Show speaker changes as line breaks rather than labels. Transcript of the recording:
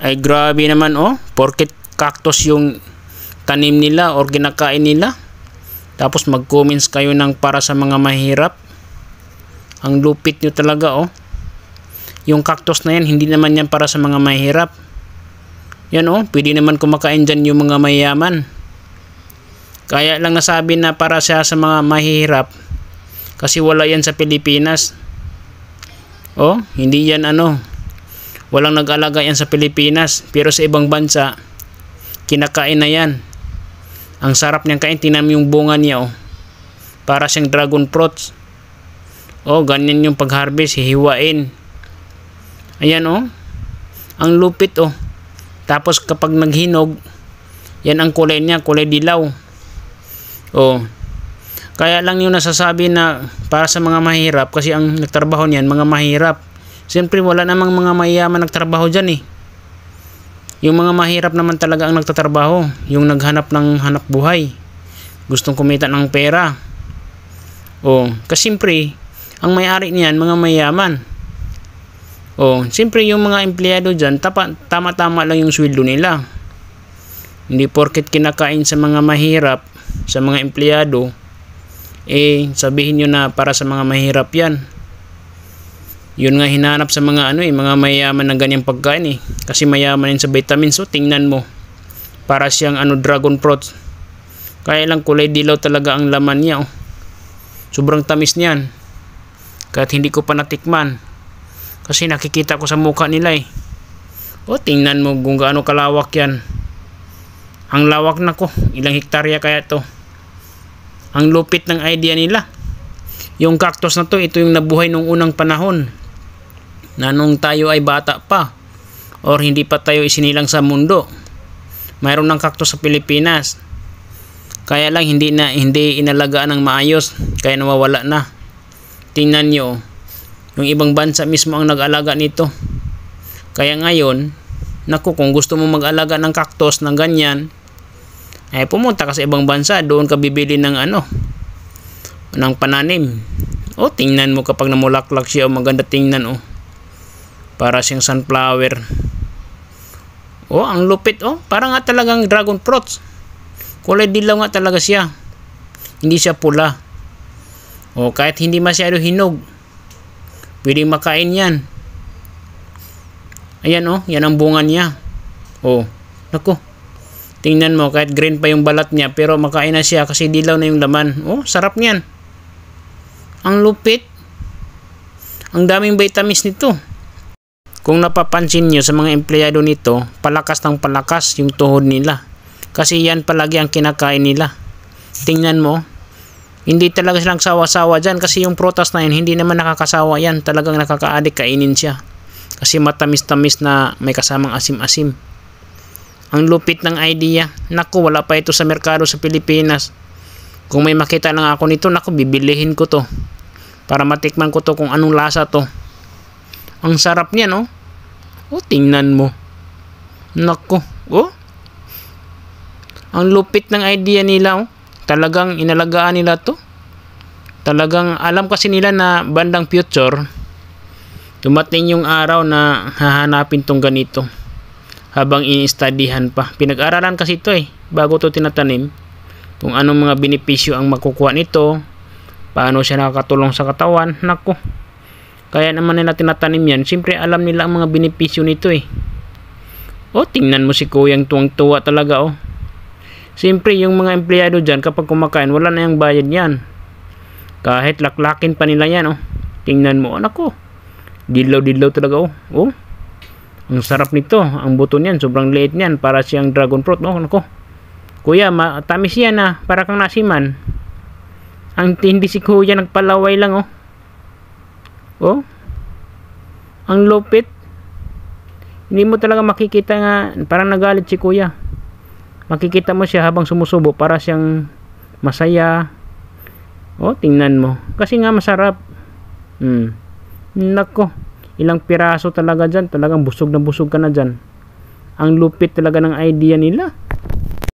Ay grabe naman oh. Porket cactus yung tanim nila or ginakain nila. Tapos mag-comments kayo ng para sa mga mahirap. Ang lupit nyo talaga oh. Yung cactus na yan, hindi naman yan para sa mga mahirap. Yan oh, pwede naman kumakain dyan yung mga mayaman. Kaya lang nasabi na para siya sa mga mahirap. Kasi wala yan sa Pilipinas. Oh, hindi yan ano, walang nag-alaga yan sa Pilipinas pero sa ibang bansa kinakain na yan ang sarap niyang kain tinam yung bunga niya oh. para siyang dragon fruits oh ganyan yung pag-harvest hihiwain ayan oh ang lupit oh tapos kapag naghinog yan ang kulay niya kulay dilaw oh kaya lang yung nasasabi na para sa mga mahirap kasi ang nagtrabaho niyan mga mahirap Siyempre wala namang mga mayayaman nagtrabaho dyan eh. Yung mga mahirap naman talaga ang nagtatrabaho. Yung naghanap ng hanap buhay. Gustong kumita ng pera. O, kasi siyempre, ang may-ari niyan, mga mayaman. O, siyempre yung mga empleyado dyan, tama-tama lang yung sweldo nila. Hindi porket kinakain sa mga mahirap, sa mga empleyado, eh sabihin nyo na para sa mga mahirap yan yun nga hinanap sa mga ano eh, mga mayaman ng ganyang pagkain eh. Kasi mayaman din sa vitamins. So oh, tingnan mo. Para siyang ano dragon fruit. Kaya lang kulay dilaw talaga ang laman niya oh. Sobrang tamis niyan. Kahit hindi ko pa natikman. Kasi nakikita ko sa mukha nila eh. O oh, tingnan mo kung gaano kalawak yan. Ang lawak na ko. Ilang hektarya kaya to. Ang lupit ng idea nila. Yung cactus na to, ito yung nabuhay nung unang panahon na nung tayo ay bata pa or hindi pa tayo isinilang sa mundo mayroon ng kaktus sa Pilipinas kaya lang hindi na hindi inalagaan ng maayos kaya nawawala na tingnan nyo yung ibang bansa mismo ang nag-alaga nito kaya ngayon naku kung gusto mo mag-alaga ng kaktus ng ganyan ay eh, pumunta ka sa ibang bansa doon ka bibili ng ano ng pananim o tingnan mo kapag namulaklak siya o maganda tingnan o oh. Para siyang sunflower. Oh, ang lupit oh. Para nga talagang dragon fruit Kulay dilaw nga talaga siya. Hindi siya pula. oh kahit hindi masyado hinog. Pwede makain yan. Ayan oh, yan ang bunga niya. Oh, nako. Tingnan mo, kahit green pa yung balat niya, pero makain na siya kasi dilaw na yung laman. Oh, sarap niyan. Ang lupit. Ang daming vitamins nito. Kung napapansin nyo sa mga empleyado nito, palakas ng palakas yung tuhod nila. Kasi yan palagi ang kinakain nila. Tingnan mo, hindi talaga silang sawa-sawa dyan kasi yung protas na yun, hindi naman nakakasawa yan. Talagang nakakaadik kainin siya. Kasi matamis-tamis na may kasamang asim-asim. Ang lupit ng idea. Naku, wala pa ito sa merkado sa Pilipinas. Kung may makita lang ako nito, naku, bibilihin ko to. Para matikman ko to kung anong lasa to. Ang sarap niya, no? O, oh, tingnan mo. Nako. O? Oh. Ang lupit ng idea nila, oh. Talagang inalagaan nila to. Talagang alam kasi nila na bandang future, dumating yung araw na hahanapin tong ganito. Habang ini-studyhan pa. Pinag-aralan kasi to eh, bago to tinatanim. Kung anong mga benepisyo ang makukuha nito, paano siya nakakatulong sa katawan. Nako. Kaya naman nila tinatanim yan. Siyempre alam nila ang mga benepisyo nito eh. O oh, tingnan mo si kuyang tuwang-tuwa talaga oh. Siyempre yung mga empleyado dyan kapag kumakain wala na yung bayad yan. Kahit laklakin pa nila yan oh. Tingnan mo anak ko. Oh. Dilaw-dilaw talaga oh. Oh. Ang sarap nito. Ang buto niyan sobrang liit niyan para siyang dragon fruit oh. Nako. Oh. Kuya, tamis yan ah. Para kang nasiman. Ang tindi si kuya nagpalaway lang oh. Oh. Ang lupit. Hindi mo talaga makikita nga parang nagalit si kuya. Makikita mo siya habang sumusubo para siyang masaya. Oh, tingnan mo. Kasi nga masarap. Hmm. Nako. Ilang piraso talaga diyan, Talagang busog na busog ka na dyan. Ang lupit talaga ng idea nila.